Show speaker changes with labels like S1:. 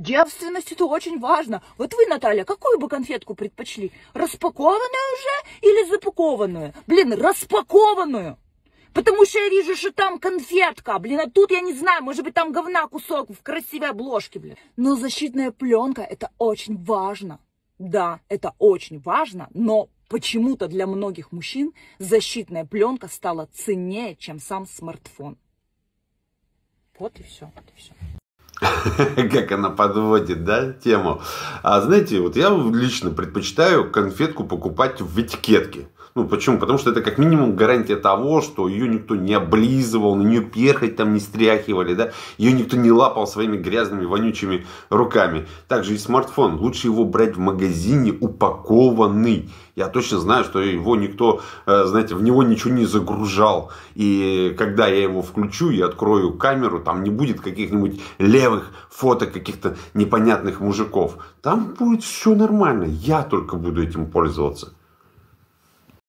S1: Девственность это очень важно. Вот вы, Наталья, какую бы конфетку предпочли? Распакованную уже или запакованную? Блин, распакованную. Потому что я вижу, что там конфетка, блин, а тут я не знаю, может быть там говна кусок в красивой обложке, блин. Но защитная пленка это очень важно. Да, это очень важно, но почему-то для многих мужчин защитная пленка стала ценнее, чем сам смартфон. Вот и все, вот и все.
S2: как она подводит, да, тему. А знаете, вот я лично предпочитаю конфетку покупать в этикетке. Ну, почему? Потому что это как минимум гарантия того, что ее никто не облизывал, на нее перхоть там не стряхивали, да, ее никто не лапал своими грязными, вонючими руками. Также и смартфон. Лучше его брать в магазине упакованный я точно знаю, что его никто, э, знаете, в него ничего не загружал. И когда я его включу и открою камеру, там не будет каких-нибудь левых фото каких-то непонятных мужиков. Там будет все нормально. Я только буду этим пользоваться.